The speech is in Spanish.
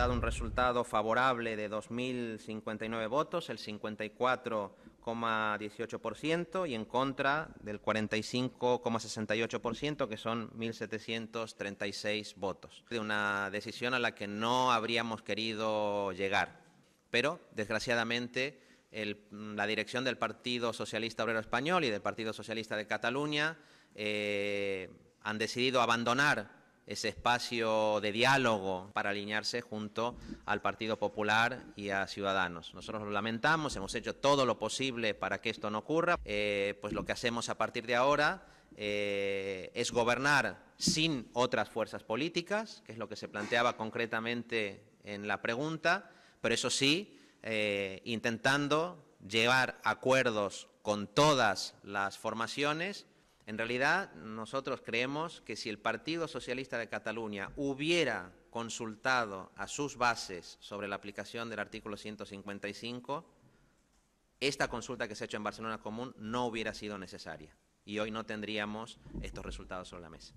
dado un resultado favorable de 2.059 votos, el 54,18%, y en contra del 45,68%, que son 1.736 votos. De una decisión a la que no habríamos querido llegar, pero desgraciadamente la dirección del Partido Socialista Obrero Español y del Partido Socialista de Cataluña eh, han decidido abandonar ese espacio de diálogo para alinearse junto al Partido Popular y a Ciudadanos. Nosotros lo lamentamos, hemos hecho todo lo posible para que esto no ocurra, eh, pues lo que hacemos a partir de ahora eh, es gobernar sin otras fuerzas políticas, que es lo que se planteaba concretamente en la pregunta, pero eso sí, eh, intentando llevar acuerdos con todas las formaciones en realidad, nosotros creemos que si el Partido Socialista de Cataluña hubiera consultado a sus bases sobre la aplicación del artículo 155, esta consulta que se ha hecho en Barcelona Común no hubiera sido necesaria y hoy no tendríamos estos resultados sobre la mesa.